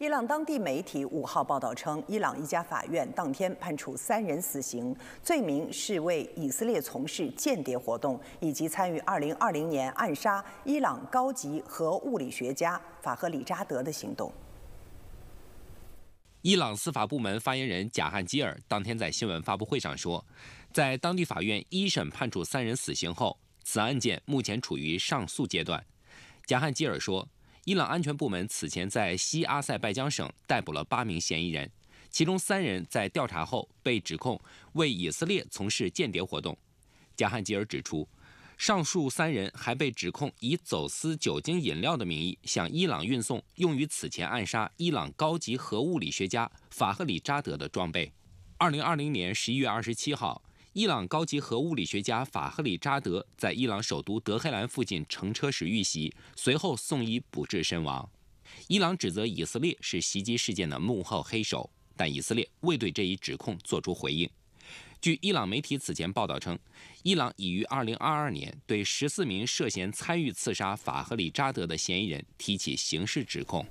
伊朗当地媒体五号报道称，伊朗一家法院当天判处三人死刑，罪名是为以色列从事间谍活动以及参与2020年暗杀伊朗高级核物理学家法赫里扎德的行动。伊朗司法部门发言人贾汉基尔当天在新闻发布会上说，在当地法院一审判处三人死刑后，此案件目前处于上诉阶段。贾汉基尔说。伊朗安全部门此前在西阿塞拜疆省逮捕了八名嫌疑人，其中三人在调查后被指控为以色列从事间谍活动。贾汉吉尔指出，上述三人还被指控以走私酒精饮料的名义向伊朗运送用于此前暗杀伊朗高级核物理学家法赫里扎德的装备。二零二零年十一月二十七号。伊朗高级核物理学家法赫里扎德在伊朗首都德黑兰附近乘车时遇袭，随后送医不治身亡。伊朗指责以色列是袭击事件的幕后黑手，但以色列未对这一指控作出回应。据伊朗媒体此前报道称，伊朗已于2022年对14名涉嫌参与刺杀法赫里扎德的嫌疑人提起刑事指控。